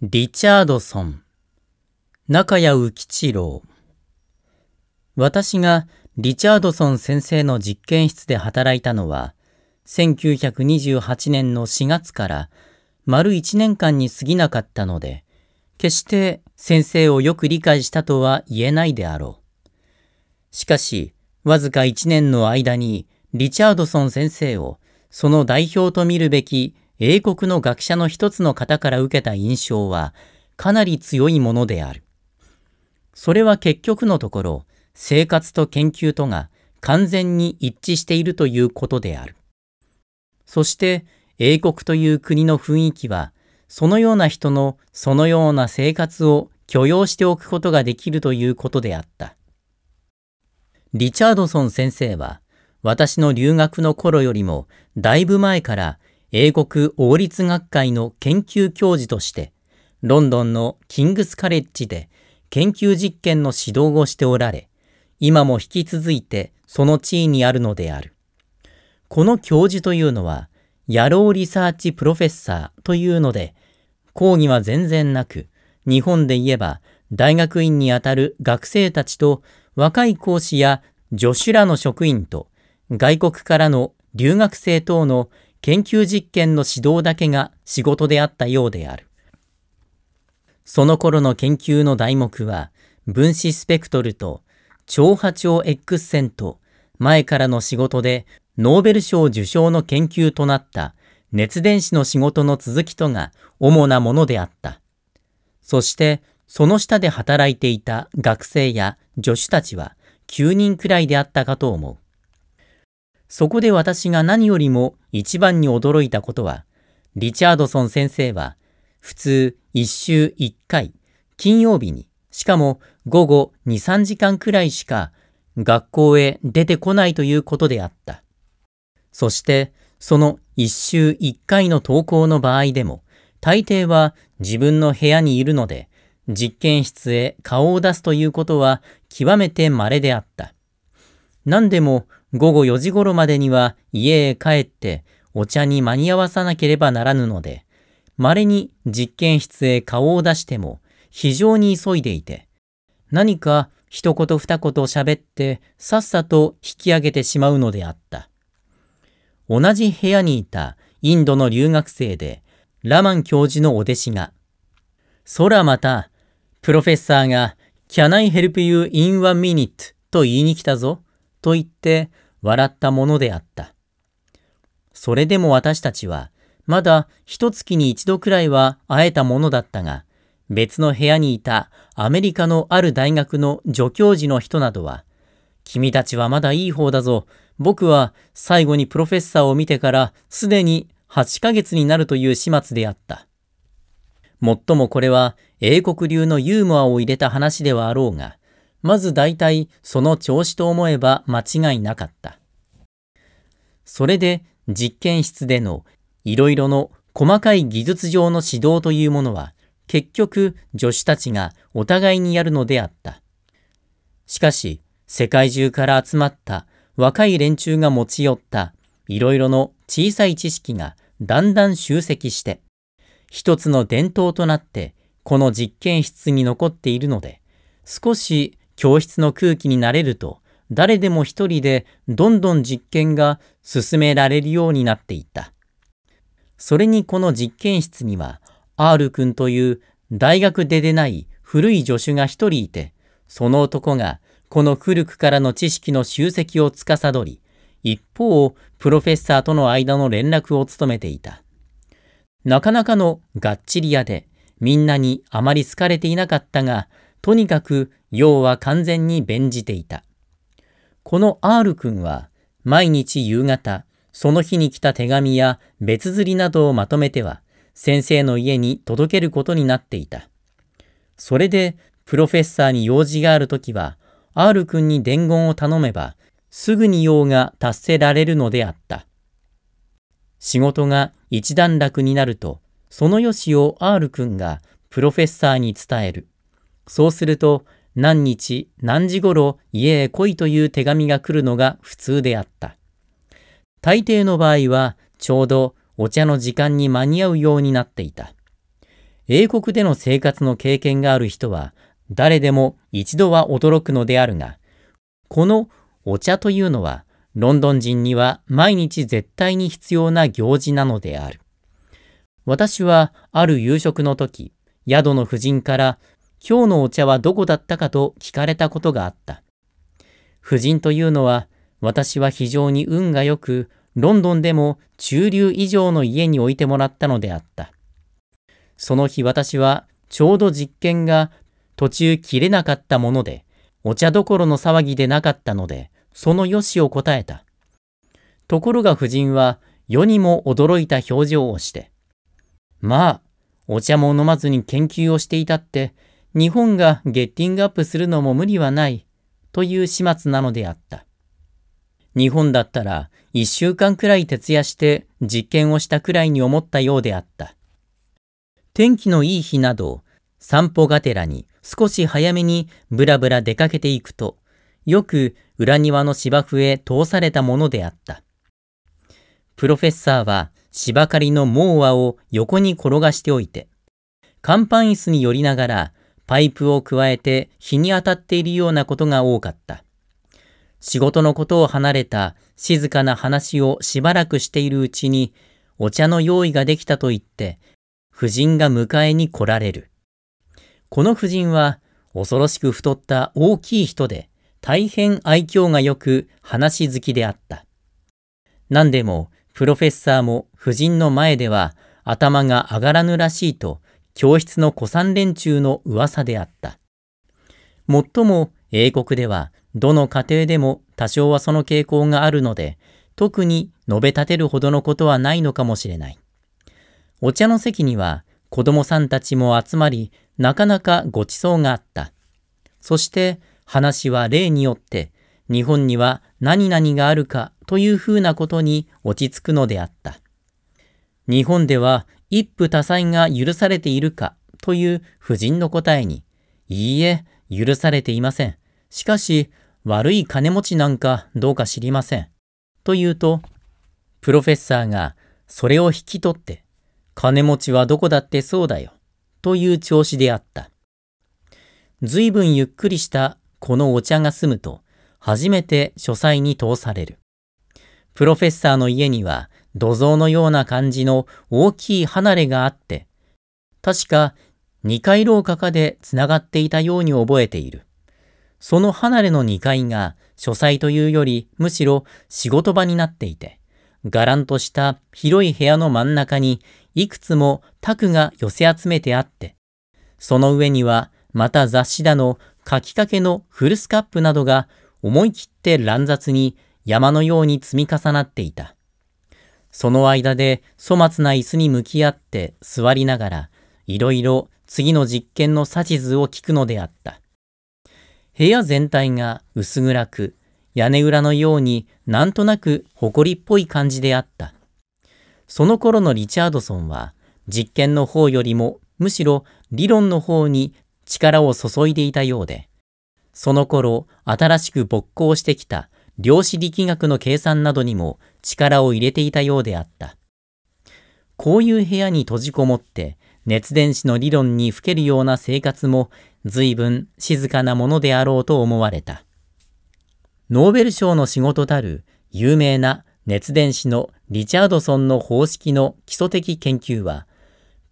リチャードソン中谷宇吉郎私がリチャードソン先生の実験室で働いたのは1928年の4月から丸1年間に過ぎなかったので決して先生をよく理解したとは言えないであろう。しかしわずか1年の間にリチャードソン先生をその代表と見るべき英国の学者の一つの方から受けた印象はかなり強いものである。それは結局のところ生活と研究とが完全に一致しているということである。そして英国という国の雰囲気はそのような人のそのような生活を許容しておくことができるということであった。リチャードソン先生は私の留学の頃よりもだいぶ前から英国王立学会の研究教授として、ロンドンのキングスカレッジで研究実験の指導をしておられ、今も引き続いてその地位にあるのである。この教授というのは、野郎リサーチプロフェッサーというので、講義は全然なく、日本で言えば大学院にあたる学生たちと若い講師や助手らの職員と外国からの留学生等の研究実験の指導だけが仕事であったようである。その頃の研究の題目は、分子スペクトルと超波長 X 線と前からの仕事でノーベル賞受賞の研究となった熱電子の仕事の続きとが主なものであった。そしてその下で働いていた学生や助手たちは9人くらいであったかと思う。そこで私が何よりも一番に驚いたことは、リチャードソン先生は、普通一週一回、金曜日に、しかも午後2、3時間くらいしか学校へ出てこないということであった。そして、その一週一回の登校の場合でも、大抵は自分の部屋にいるので、実験室へ顔を出すということは極めて稀であった。何でも午後4時頃までには家へ帰ってお茶に間に合わさなければならぬので、稀に実験室へ顔を出しても非常に急いでいて、何か一言二言喋ってさっさと引き上げてしまうのであった。同じ部屋にいたインドの留学生でラマン教授のお弟子が、そらまた、プロフェッサーが Can I help you in one minute? と言いに来たぞ。と言って笑ったものであった。それでも私たちは、まだ一月に一度くらいは会えたものだったが、別の部屋にいたアメリカのある大学の助教授の人などは、君たちはまだいい方だぞ。僕は最後にプロフェッサーを見てからすでに8ヶ月になるという始末であった。もっともこれは英国流のユーモアを入れた話ではあろうが、まず大体その調子と思えば間違いなかった。それで実験室でのいろいろの細かい技術上の指導というものは結局助手たちがお互いにやるのであった。しかし世界中から集まった若い連中が持ち寄ったいろいろの小さい知識がだんだん集積して一つの伝統となってこの実験室に残っているので少し教室の空気になれると、誰でも一人でどんどん実験が進められるようになっていった。それにこの実験室には、R 君という大学で出ない古い助手が一人いて、その男がこの古くからの知識の集積を司り、一方、プロフェッサーとの間の連絡を務めていた。なかなかのがっちり屋で、みんなにあまり好かれていなかったが、とにかく要は完全に便じていた。この R 君は毎日夕方、その日に来た手紙や別釣りなどをまとめては先生の家に届けることになっていた。それでプロフェッサーに用事があるときは R 君に伝言を頼めばすぐに用が達せられるのであった。仕事が一段落になるとその良しを R 君がプロフェッサーに伝える。そうすると、何日、何時ごろ家へ来いという手紙が来るのが普通であった。大抵の場合は、ちょうどお茶の時間に間に合うようになっていた。英国での生活の経験がある人は、誰でも一度は驚くのであるが、このお茶というのは、ロンドン人には毎日絶対に必要な行事なのである。私はある夕食の時、宿の婦人から今日のお茶はどこだったかと聞かれたことがあった。夫人というのは、私は非常に運が良く、ロンドンでも中流以上の家に置いてもらったのであった。その日私は、ちょうど実験が途中切れなかったもので、お茶どころの騒ぎでなかったので、その良しを答えた。ところが夫人は、世にも驚いた表情をして、まあ、お茶も飲まずに研究をしていたって、日本がゲッティングアップするのも無理はないという始末なのであった。日本だったら1週間くらい徹夜して実験をしたくらいに思ったようであった。天気のいい日など散歩がてらに少し早めにぶらぶら出かけていくと、よく裏庭の芝生へ通されたものであった。プロフェッサーは芝刈りのーアを横に転がしておいて、甲板椅子に寄りながらパイプを加えて日に当たっているようなことが多かった。仕事のことを離れた静かな話をしばらくしているうちに、お茶の用意ができたと言って、夫人が迎えに来られる。この夫人は、恐ろしく太った大きい人で、大変愛嬌がよく話好きであった。何でも、プロフェッサーも夫人の前では頭が上がらぬらしいと教室の古参連中の噂であった。もっとも英国ではどの家庭でも多少はその傾向があるので、特に述べ立てるほどのことはないのかもしれない。お茶の席には子供さんたちも集まり、なかなかごちそうがあった。そして話は例によって、日本には何々があるかというふうなことに落ち着くのであった。日本では一夫多妻が許されているかという夫人の答えに、いいえ、許されていません。しかし、悪い金持ちなんかどうか知りません。と言うと、プロフェッサーがそれを引き取って、金持ちはどこだってそうだよ、という調子であった。ずいぶんゆっくりしたこのお茶が済むと、初めて書斎に通される。プロフェッサーの家には土蔵のような感じの大きい離れがあって、確か二階廊下かでつながっていたように覚えている。その離れの二階が書斎というよりむしろ仕事場になっていて、がらんとした広い部屋の真ん中にいくつも卓が寄せ集めてあって、その上にはまた雑誌だの書きかけのフルスカップなどが思い切って乱雑に山のように積み重なっていた。その間で粗末な椅子に向き合って座りながら、いろいろ次の実験の指図を聞くのであった。部屋全体が薄暗く、屋根裏のようになんとなく埃っぽい感じであった。その頃のリチャードソンは、実験の方よりもむしろ理論の方に力を注いでいたようで、その頃新しく勃興してきた量子力学の計算などにも力を入れていたようであった。こういう部屋に閉じこもって、熱電子の理論にふけるような生活も随分静かなものであろうと思われた。ノーベル賞の仕事たる有名な熱電子のリチャードソンの方式の基礎的研究は、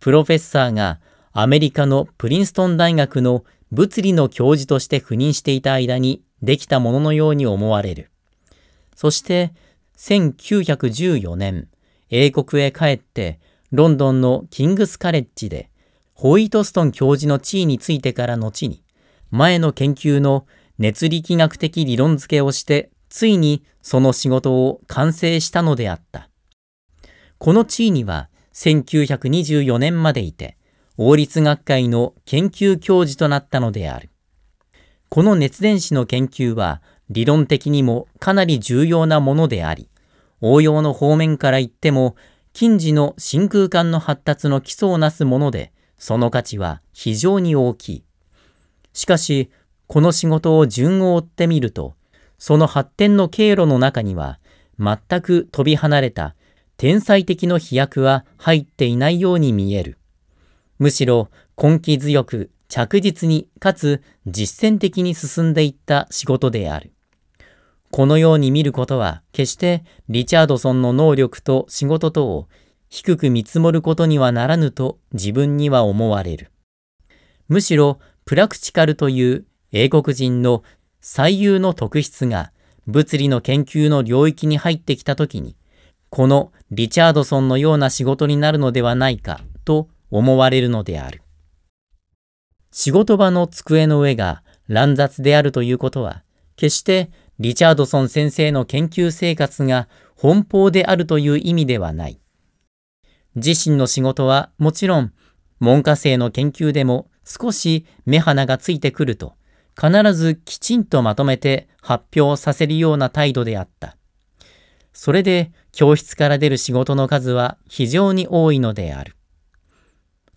プロフェッサーがアメリカのプリンストン大学の物理の教授として赴任していた間にできたもののように思われる。そして、1914年、英国へ帰って、ロンドンのキングスカレッジで、ホイートストン教授の地位についてから後に、前の研究の熱力学的理論付けをして、ついにその仕事を完成したのであった。この地位には1924年までいて、王立学会の研究教授となったのである。この熱電子の研究は、理論的にもかなり重要なものであり、応用の方面から言っても、近似の真空管の発達の基礎をなすもので、その価値は非常に大きい。しかし、この仕事を順を追ってみると、その発展の経路の中には、全く飛び離れた天才的の飛躍は入っていないように見える。むしろ根気強く着実にかつ実践的に進んでいった仕事である。このように見ることは決してリチャードソンの能力と仕事とを低く見積もることにはならぬと自分には思われる。むしろプラクチカルという英国人の最優の特質が物理の研究の領域に入ってきた時にこのリチャードソンのような仕事になるのではないかと思われるのである。仕事場の机の上が乱雑であるということは決してリチャードソン先生の研究生活が奔放であるという意味ではない。自身の仕事はもちろん、文科生の研究でも少し目鼻がついてくると、必ずきちんとまとめて発表させるような態度であった。それで教室から出る仕事の数は非常に多いのである。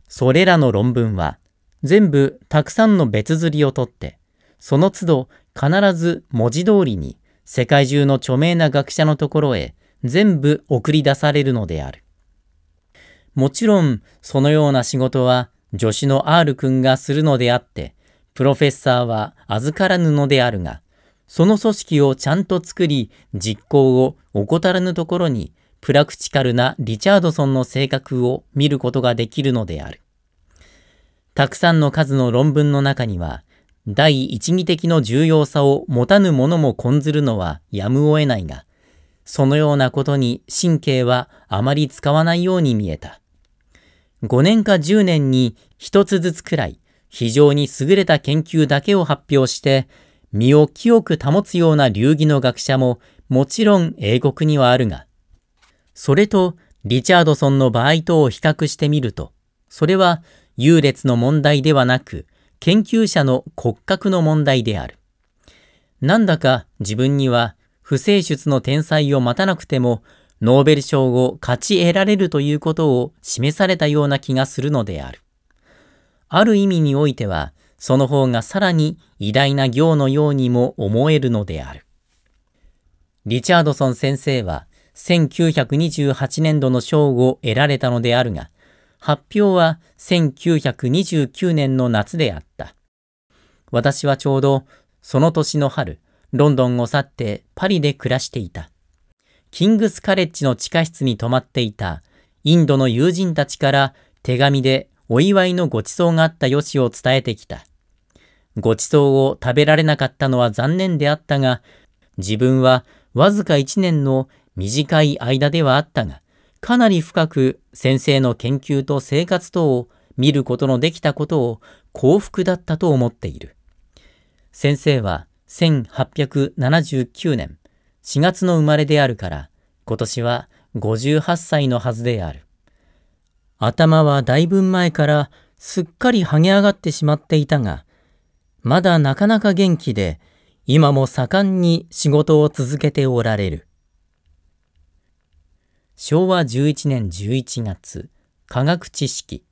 それらの論文は全部たくさんの別釣りをとって、その都度必ず文字通りに世界中の著名な学者のところへ全部送り出されるのである。もちろんそのような仕事は助手の R 君がするのであって、プロフェッサーは預からぬのであるが、その組織をちゃんと作り、実行を怠らぬところに、プラクティカルなリチャードソンの性格を見ることができるのである。たくさんの数の論文の中には、第一義的の重要さを持たぬ者も根ずるのはやむを得ないが、そのようなことに神経はあまり使わないように見えた。5年か10年に一つずつくらい非常に優れた研究だけを発表して、身を清く保つような流儀の学者ももちろん英国にはあるが、それとリチャードソンの場合とを比較してみると、それは優劣の問題ではなく、研究者の骨格の問題である。なんだか自分には不正出の天才を待たなくてもノーベル賞を勝ち得られるということを示されたような気がするのである。ある意味においては、その方がさらに偉大な行のようにも思えるのである。リチャードソン先生は1928年度の賞を得られたのであるが、発表は1929年の夏であった。私はちょうどその年の春、ロンドンを去ってパリで暮らしていた。キングスカレッジの地下室に泊まっていたインドの友人たちから手紙でお祝いのご馳走があったよしを伝えてきた。ご馳走を食べられなかったのは残念であったが、自分はわずか1年の短い間ではあったが、かなり深く先生の研究と生活等を見ることのできたことを幸福だったと思っている。先生は1879年4月の生まれであるから、今年は58歳のはずである。頭はだいぶ前からすっかりはげ上がってしまっていたが、まだなかなか元気で、今も盛んに仕事を続けておられる。昭和11年11月科学知識